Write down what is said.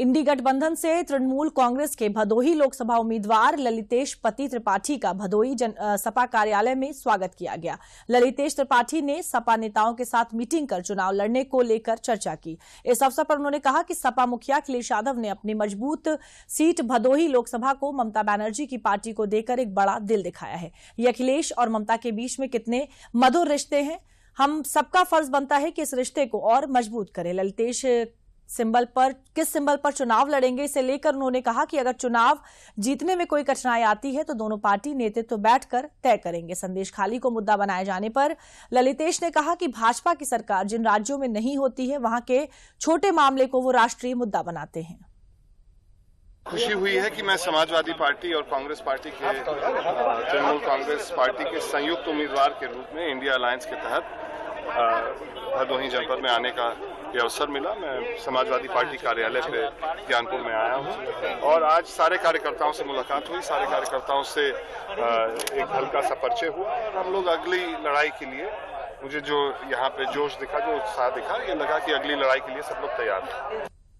इंडी गठबंधन से तृणमूल कांग्रेस के भदोही लोकसभा उम्मीदवार ललितेश पति त्रिपाठी का भदोही जन, आ, सपा कार्यालय में स्वागत किया गया ललितेश त्रिपाठी ने सपा नेताओं के साथ मीटिंग कर चुनाव लड़ने को लेकर चर्चा की इस अवसर पर उन्होंने कहा कि सपा मुखिया अखिलेश यादव ने अपनी मजबूत सीट भदोही लोकसभा को ममता बैनर्जी की पार्टी को देकर एक बड़ा दिल दिखाया है ये अखिलेश और ममता के बीच में कितने मधुर रिश्ते हैं हम सबका फर्ज बनता है कि इस रिश्ते को और मजबूत करें ललितेश सिंबल पर किस सिंबल पर चुनाव लड़ेंगे इसे लेकर उन्होंने कहा कि अगर चुनाव जीतने में कोई कठिनाई आती है तो दोनों पार्टी नेतृत्व तो बैठकर तय करेंगे संदेश खाली को मुद्दा बनाए जाने पर ललितेश ने कहा कि भाजपा की सरकार जिन राज्यों में नहीं होती है वहां के छोटे मामले को वो राष्ट्रीय मुद्दा बनाते हैं खुशी हुई है कि मैं समाजवादी पार्टी और कांग्रेस पार्टी के तृणमूल कांग्रेस पार्टी के संयुक्त उम्मीदवार के रूप में इंडिया अलायंस के तहत भदोही जनपद में आने का ये अवसर मिला मैं समाजवादी पार्टी कार्यालय पे ज्ञानपुर में आया हूँ और आज सारे कार्यकर्ताओं से मुलाकात हुई सारे कार्यकर्ताओं से एक हल्का सा परिचय हुआ और हम लोग अगली लड़ाई के लिए मुझे जो यहाँ पे जोश दिखा जो उत्साह दिखा ये लगा कि अगली लड़ाई के लिए सब लोग तैयार हैं